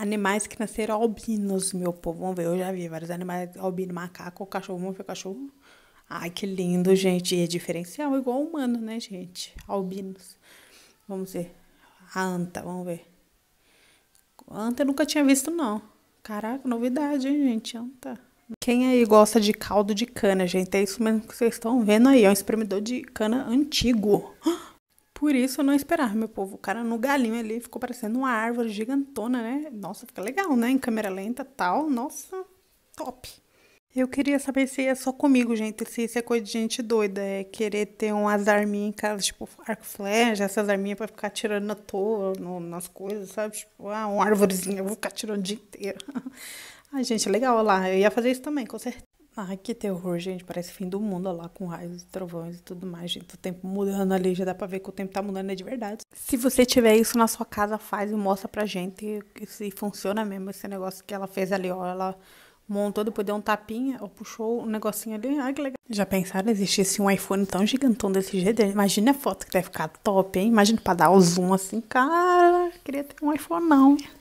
Animais que nasceram albinos, meu povo. Vamos ver, eu já vi vários animais albinos, macaco, cachorro, vamos ver cachorro. Ai, que lindo, gente. E é diferencial, igual humano, né, gente? Albinos. Vamos ver. A anta, vamos ver. Anta eu nunca tinha visto, não. Caraca, novidade, hein, gente? Anta. Quem aí gosta de caldo de cana, gente? É isso mesmo que vocês estão vendo aí. É um espremedor de cana antigo. Ah! Por isso eu não esperava, meu povo. O cara no galinho ali ficou parecendo uma árvore gigantona, né? Nossa, fica legal, né? Em câmera lenta tal. Nossa, top. Eu queria saber se é só comigo, gente, se isso é coisa de gente doida, é querer ter umas arminhas em casa, tipo arco flecha, essas arminhas pra ficar tirando na toa, no, nas coisas, sabe? Tipo, ah, uma árvorezinha, eu vou ficar tirando o dia inteiro. Ai, gente, legal, olha lá, eu ia fazer isso também, com certeza. Ai, que terror, gente. Parece fim do mundo ó lá, com raios e trovões e tudo mais, gente. O tempo mudando ali, já dá pra ver que o tempo tá mudando, é de verdade. Se você tiver isso na sua casa, faz e mostra pra gente se funciona mesmo esse negócio que ela fez ali, ó. Ela montou, depois deu um tapinha, ó, puxou um negocinho ali. Ai, que legal. Já pensaram, existisse um iPhone tão gigantão desse jeito? Imagina a foto que deve ficar top, hein? Imagina pra dar o zoom assim, cara, queria ter um iPhone não.